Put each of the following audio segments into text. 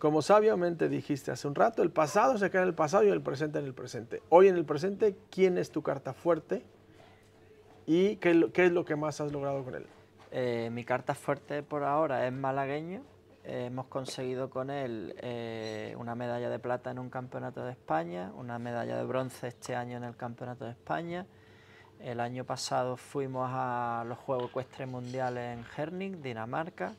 Como sabiamente dijiste hace un rato, el pasado se queda en el pasado y el presente en el presente. Hoy en el presente, ¿quién es tu carta fuerte y qué, es lo que más has logrado con él? Eh, mi carta fuerte por ahora es malagueño. Eh, hemos conseguido con él eh, una medalla de plata en un campeonato de España, una medalla de bronce este año en el campeonato de España. El año pasado fuimos a los Juegos Ecuestres Mundiales en Herning, Dinamarca.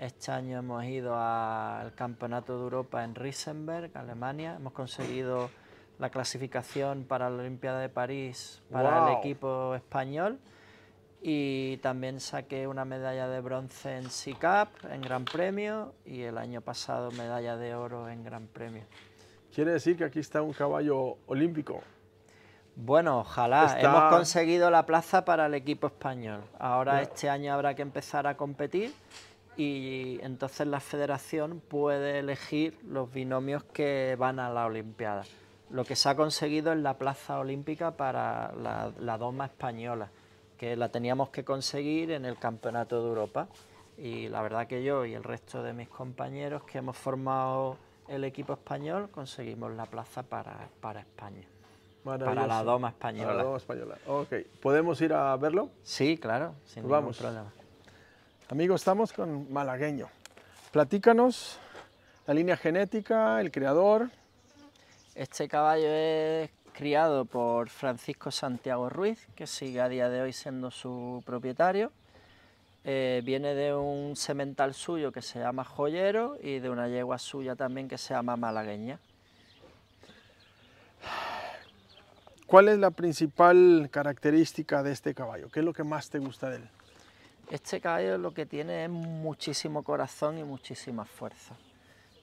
Este año hemos ido al Campeonato de Europa en Riesenberg, Alemania. Hemos conseguido la clasificación para la Olimpiada de París para el equipo español. Y también saqué una medalla de bronce en SICAP, en Gran Premio, y el año pasado medalla de oro en Gran Premio. ¿Quiere decir que aquí está un caballo olímpico? Bueno, ojalá. Hemos conseguido la plaza para el equipo español. Ahora este año habrá que empezar a competir y entonces la federación puede elegir los binomios que van a la Olimpiada. Lo que se ha conseguido es la plaza olímpica para la, doma española, que la teníamos que conseguir en el Campeonato de Europa. Y la verdad que yo y el resto de mis compañeros que hemos formado el equipo español conseguimos la plaza para, España. Para la doma española. española. Ok. ¿Podemos ir a verlo? Sí, claro, sin pues ningún vamos. problema. Amigo, estamos con Malagueño. Platícanos la línea genética, el creador. Este caballo es criado por Francisco Santiago Ruiz, que sigue a día de hoy siendo su propietario. Eh, viene de un semental suyo que se llama Joyero y de una yegua suya también que se llama Malagueña. ¿Cuál es la principal característica de este caballo? ¿Qué es lo que más te gusta de él? Este caballo lo que tiene es muchísimo corazón y muchísima fuerza.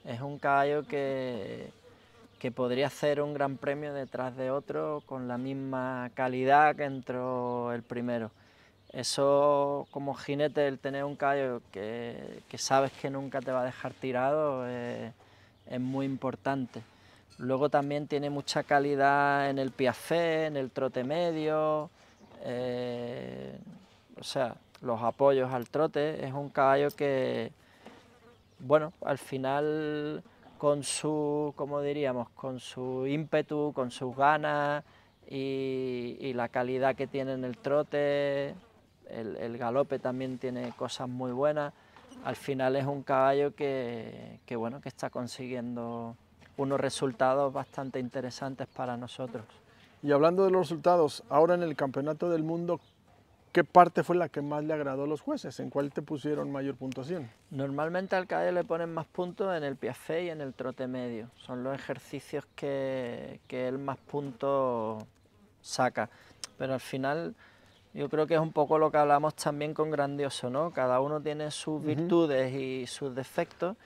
Es un caballo que, que podría hacer un gran premio detrás de otro con la misma calidad que entró el primero. Eso como jinete, el tener un caballo que, que sabes que nunca te va a dejar tirado, es, muy importante. Luego también tiene mucha calidad en el piafé, en el trote medio, eh, o sea, los apoyos al trote. Es un caballo que, bueno, al final con su, como diríamos, con su ímpetu, con sus ganas y, la calidad que tiene en el trote, el, el, galope también tiene cosas muy buenas. Al final es un caballo que, que bueno, que está consiguiendo unos resultados bastante interesantes para nosotros. Y hablando de los resultados, ahora en el Campeonato del Mundo, ¿Qué parte fue la que más le agradó a los jueces? ¿En cuál te pusieron mayor puntuación? Normalmente al caballo le ponen más puntos en el piafé y en el trote medio. Son los ejercicios que, que él más puntos saca. Pero al final yo creo que es un poco lo que hablamos también con Grandioso, ¿no? Cada uno tiene sus virtudes y sus defectos,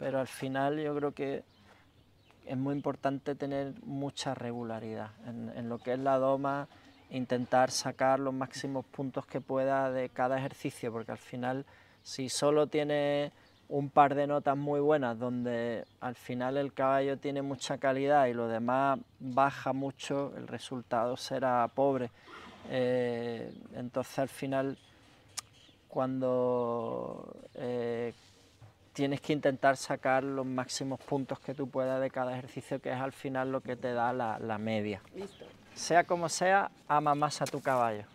pero al final yo creo que es muy importante tener mucha regularidad en lo que es la doma, intentar sacar los máximos puntos que pueda de cada ejercicio, porque al final si solo tiene un par de notas muy buenas donde al final el caballo tiene mucha calidad y lo demás baja mucho, el resultado será pobre. Eh, entonces al final cuando eh, tienes que intentar sacar los máximos puntos que tú puedas de cada ejercicio, que es al final lo que te da la, media sea como sea, ama más a tu caballo.